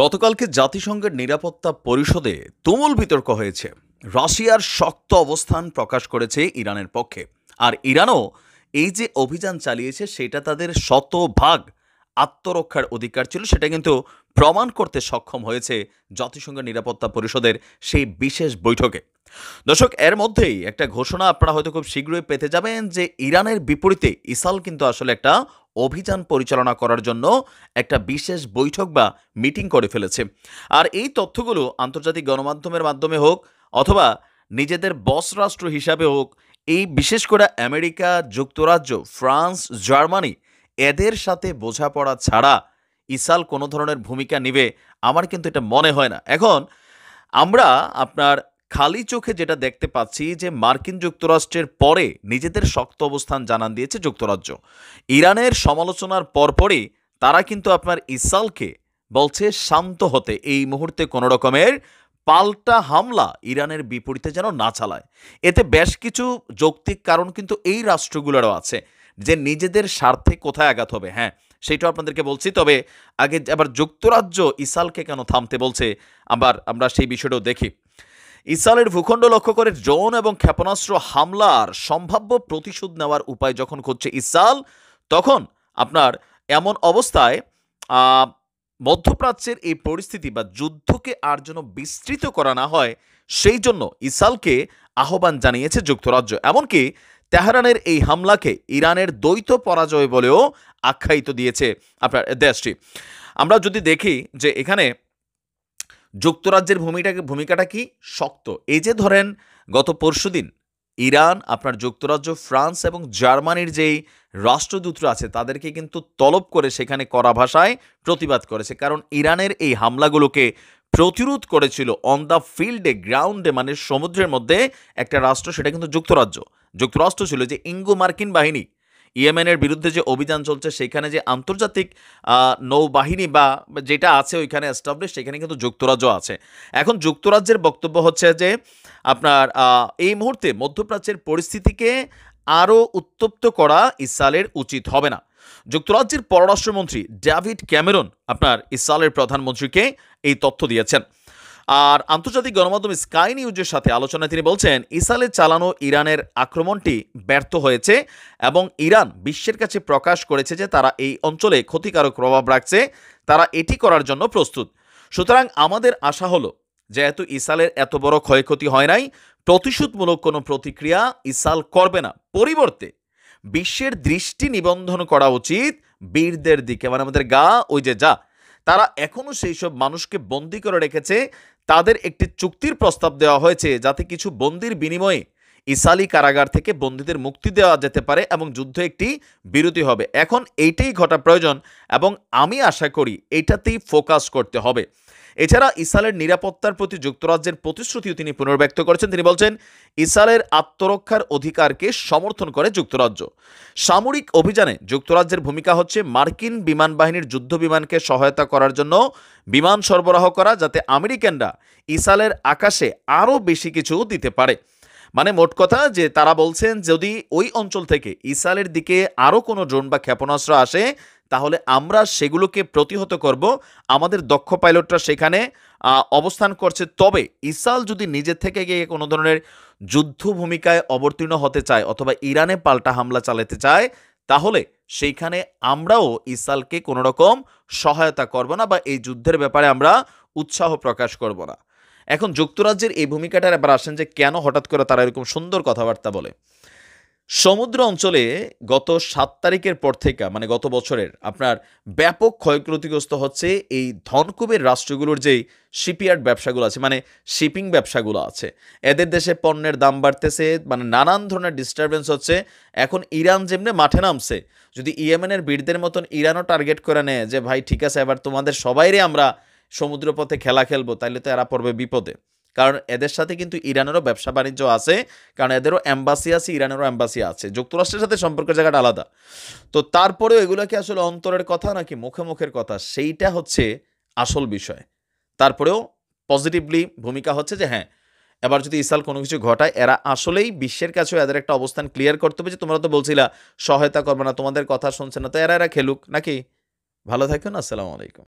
গতকালকে জাতিসংঘের নিরাপত্তা পরিষদে তুমুল বিতর্ক হয়েছে রাশিয়ার শক্ত অবস্থান প্রকাশ করেছে ইরানের পক্ষে আর ইরানও এই যে অভিযান চালিয়েছে সেটা তাদের শতভাগ আত্মরক্ষার অধিকার ছিল সেটা কিন্তু প্রমাণ করতে সক্ষম হয়েছে জাতিসংঘের নিরাপত্তা পরিষদের সেই বিশেষ বৈঠকে দর্শক এর মধ্যেই একটা ঘোষণা আপনারা হয়তো খুব শীঘ্রই পেতে যাবেন যে ইরানের বিপরীতে ইসাল কিন্তু আসলে একটা অভিযান পরিচালনা করার জন্য একটা বিশেষ বৈঠক বা মিটিং করে ফেলেছে আর এই তথ্যগুলো আন্তর্জাতিক গণমাধ্যমের মাধ্যমে হোক অথবা নিজেদের বস রাষ্ট্র হিসাবে হোক এই বিশেষ করে আমেরিকা যুক্তরাজ্য ফ্রান্স জার্মানি এদের সাথে বোঝাপড়া ছাড়া ইসাল কোনো ধরনের ভূমিকা নিবে আমার কিন্তু এটা মনে হয় না এখন আমরা আপনার খালি চোখে যেটা দেখতে পাচ্ছি যে মার্কিন যুক্তরাষ্ট্রের পরে নিজেদের শক্ত অবস্থান জানান দিয়েছে যুক্তরাজ্য ইরানের সমালোচনার পরপরই তারা কিন্তু আপনার ইসালকে বলছে শান্ত হতে এই মুহূর্তে কোনো রকমের পাল্টা হামলা ইরানের বিপরীতে যেন না চালায় এতে বেশ কিছু যৌক্তিক কারণ কিন্তু এই রাষ্ট্রগুলোরও আছে যে নিজেদের স্বার্থে কোথায় আঘাত হবে হ্যাঁ সেইটাও আপনাদেরকে বলছি তবে আগে আবার যুক্তরাজ্য ইসালকে কেন থামতে বলছে আবার আমরা সেই বিষয়টাও দেখি ইসরায়েলের ভূখণ্ড লক্ষ্য করে ড্রোন এবং ক্ষেপণাস্ত্র হামলার সম্ভাব্য প্রতিশোধ নেওয়ার উপায় যখন খুঁজছে ইসরায়েল তখন আপনার এমন অবস্থায় মধ্যপ্রাচ্যের এই পরিস্থিতি বা যুদ্ধকে আর যেন বিস্তৃত করা না হয় সেই জন্য ইসালকে আহ্বান জানিয়েছে যুক্তরাজ্য এমনকি তেহরানের এই হামলাকে ইরানের দ্বৈত পরাজয় বলেও আখ্যায়িত দিয়েছে আপনার দেশটি আমরা যদি দেখি যে এখানে যুক্তরাজ্যের ভূমিটাকে ভূমিকাটা কি শক্ত এই যে ধরেন গত পরশু দিন ইরান আপনার যুক্তরাজ্য ফ্রান্স এবং জার্মানির যেই রাষ্ট্রদূত আছে তাদেরকে কিন্তু তলব করে সেখানে করা ভাষায় প্রতিবাদ করেছে কারণ ইরানের এই হামলাগুলোকে প্রতিরোধ করেছিল অন দ্য ফিল্ডে গ্রাউন্ডে মানে সমুদ্রের মধ্যে একটা রাষ্ট্র সেটা কিন্তু যুক্তরাজ্য যুক্তরাষ্ট্র ছিল যে ইঙ্গো মার্কিন বাহিনী ইয়েমেনের বিরুদ্ধে যে অভিযান চলছে সেখানে যে আন্তর্জাতিক নৌবাহিনী বা যেটা আছে ওইখানে এস্টাবলিশ সেখানে কিন্তু যুক্তরাজ্য আছে এখন যুক্তরাজ্যের বক্তব্য হচ্ছে যে আপনার এই মুহূর্তে মধ্যপ্রাচ্যের পরিস্থিতিকে আরও উত্তপ্ত করা ইসরায়েলের উচিত হবে না যুক্তরাজ্যের পররাষ্ট্রমন্ত্রী ডেভিড ক্যামেরন আপনার ইসরায়েলের প্রধানমন্ত্রীকে এই তথ্য দিয়েছেন আর আন্তর্জাতিক গণমাধ্যম স্কাই নিউজের সাথে আলোচনায় তিনি বলছেন ইসালে চালানো ইরানের আক্রমণটি ব্যর্থ হয়েছে এবং ইরান বিশ্বের কাছে প্রকাশ করেছে যে তারা এই অঞ্চলে ক্ষতিকারক প্রভাব রাখছে তারা এটি করার জন্য প্রস্তুত সুতরাং আমাদের আশা হলো যেহেতু ইসালের এত বড় ক্ষয়ক্ষতি হয় নাই প্রতিশোধমূলক কোনো প্রতিক্রিয়া ইসাল করবে না পরিবর্তে বিশ্বের দৃষ্টি নিবন্ধন করা উচিত বীরদের দিকে মানে আমাদের গা ওই যে যা তারা এখনও সেই সব মানুষকে বন্দি করে রেখেছে তাদের একটি চুক্তির প্রস্তাব দেওয়া হয়েছে যাতে কিছু বন্দির বিনিময়ে ইসালি কারাগার থেকে বন্দীদের মুক্তি দেওয়া যেতে পারে এবং যুদ্ধ একটি বিরতি হবে এখন এইটাই ঘটা প্রয়োজন এবং আমি আশা করি এটাতেই ফোকাস করতে হবে এছাড়া ইসরায়েলের নিরাপত্তার প্রতি যুক্তরাজ্যের প্রতিশ্রুতিও তিনি পুনর্ব্যক্ত করেছেন তিনি বলছেন ইসরায়েলের আত্মরক্ষার অধিকারকে সমর্থন করে যুক্তরাজ্য সামরিক অভিযানে যুক্তরাজ্যের ভূমিকা হচ্ছে মার্কিন বিমান বাহিনীর যুদ্ধ বিমানকে সহায়তা করার জন্য বিমান সরবরাহ করা যাতে আমেরিকানরা ইসরায়েলের আকাশে আরও বেশি কিছু দিতে পারে মানে মোট কথা যে তারা বলছেন যদি ওই অঞ্চল থেকে ইসরায়েলের দিকে আরও কোনো ড্রোন বা ক্ষেপণাস্ত্র আসে তাহলে আমরা সেগুলোকে প্রতিহত করব আমাদের দক্ষ পাইলটরা সেখানে অবস্থান করছে তবে ইসরায়েল যদি নিজে থেকে গিয়ে কোনো ধরনের যুদ্ধ ভূমিকায় অবতীর্ণ হতে চায় অথবা ইরানে পাল্টা হামলা চালাতে চায় তাহলে সেইখানে আমরাও ইসরায়েলকে কোনোরকম সহায়তা করব না বা এই যুদ্ধের ব্যাপারে আমরা উৎসাহ প্রকাশ করব না এখন যুক্তরাজ্যের এই ভূমিকাটার এবার আসেন যে কেন হঠাৎ করে তারা এরকম সুন্দর কথাবার্তা বলে সমুদ্র অঞ্চলে গত সাত তারিখের পর থেকে মানে গত বছরের আপনার ব্যাপক ক্ষয়ক্ষতিগ্রস্ত হচ্ছে এই ধনকুবের রাষ্ট্রগুলোর যেই শিপইয়ার্ড ব্যবসাগুলো আছে মানে শিপিং ব্যবসাগুলো আছে এদের দেশে পণ্যের দাম বাড়তেছে মানে নানান ধরনের ডিস্টারবেন্স হচ্ছে এখন ইরান যেমনি মাঠে নামছে যদি ইয়েমেনের বীরদের মতন ইরানও টার্গেট করে নেয় যে ভাই ঠিক আছে এবার তোমাদের সবাইরে আমরা সমুদ্রপথে খেলা খেলবো তাহলে তো এরা পড়বে বিপদে কারণ এদের সাথে কিন্তু ইরানেরও ব্যবসা বাণিজ্য আছে কারণ এদেরও অ্যাম্বাসি আছে ইরানেরও অ্যাম্বাসি আছে যুক্তরাষ্ট্রের সাথে সম্পর্কের জায়গাটা আলাদা তো তারপরেও এগুলো কি আসলে অন্তরের কথা নাকি মুখে মুখের কথা সেইটা হচ্ছে আসল বিষয় তারপরেও পজিটিভলি ভূমিকা হচ্ছে যে হ্যাঁ এবার যদি ইসাল কোনো কিছু ঘটায় এরা আসলেই বিশ্বের কাছেও এদের একটা অবস্থান ক্লিয়ার করতে হবে যে তোমরা তো বলছিলা সহায়তা করবে না তোমাদের কথা শুনছে না তো এরা এরা খেলুক নাকি ভালো থাকুন আসসালামু আলাইকুম